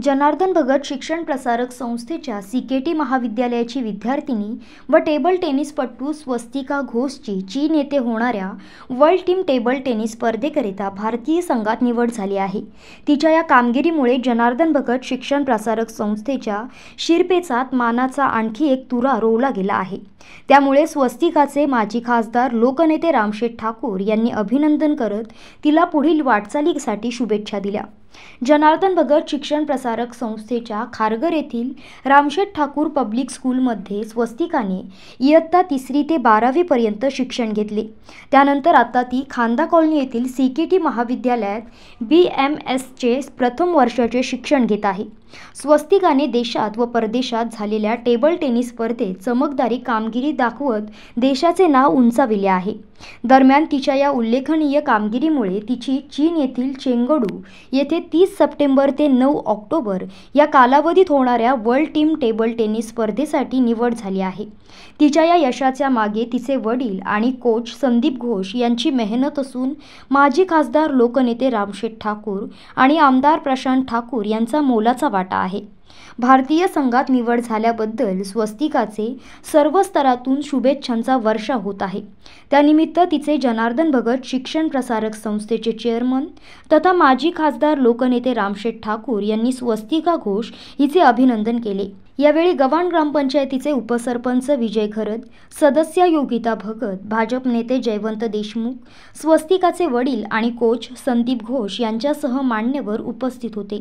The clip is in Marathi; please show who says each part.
Speaker 1: जनार्दन भगत शिक्षण प्रसारक संस्थेच्या सी के टी महाविद्यालयाची विद्यार्थिनी व टेबल टेनिसपटू स्वस्तिका घोषची चीन येथे होणाऱ्या वर्ल्ड टीम टेबल टेनिस स्पर्धेकरिता भारतीय संघात निवड झाली आहे तिच्या या कामगिरीमुळे जनार्दन भगत शिक्षण प्रसारक संस्थेच्या शिरपेचात मानाचा आणखी एक तुरा रोवला गेला आहे त्यामुळे स्वस्तिकाचे माजी खासदार लोकनेते रामशेठ ठाकूर यांनी अभिनंदन करत तिला पुढील वाटचालीसाठी शुभेच्छा दिल्या जनार्दन भगत शिक्षण प्रसारक संस्थेच्या खारघर येथील रामशेठ ठाकूर पब्लिक स्कूलमध्ये स्वस्तिकाने इयत्ता तिसरी ते बारावीपर्यंत शिक्षण घेतले त्यानंतर आता ती खांदा कॉलनी येथील सी के टी महाविद्यालयात बी एम एसचे प्रथम वर्षाचे शिक्षण घेत आहे स्वस्तिकाने देशात व परदेशात झालेल्या टेबल टेनिस स्पर्धेत चमकदारी कामगिरी दाखवत देशाचे नाव उंचाविले आहे दरम्यान तिच्या या उल्लेखनीय कामगिरीमुळे तिची चीन येथील चेंगडू येथे तीस सप्टेंबर ते नऊ ऑक्टोबर या कालावधीत होणाऱ्या वर्ल्ड टीम टेबल टेनिस स्पर्धेसाठी निवड झाली आहे तिच्या या यशाच्या मागे तिचे वडील आणि कोच संदीप घोष यांची मेहनत असून माजी खासदार लोकनेते रामशेठ ठाकूर आणि आमदार प्रशांत ठाकूर यांचा मोलाचा वाटा आहे भारतीय संघात निवड झाल्याबद्दल स्वस्तिकाचे सर्व स्तरातून शुभेच्छांचा वर्षा होत आहे त्यानिमित्त तिचे जनार्दन भगत शिक्षण प्रसारक संस्थेचे चेअरमन तथा माजी खासदार लोकनेते रामशेठ ठाकूर यांनी स्वस्तिका घोष हिचे अभिनंदन केले यावेळी गव्हाण ग्रामपंचायतीचे उपसरपंच विजय खरद सदस्य योगिता भगत भाजप नेते जयवंत देशमुख स्वस्तिकाचे वडील आणि कोच संदीप घोष यांच्यासह मान्यवर उपस्थित होते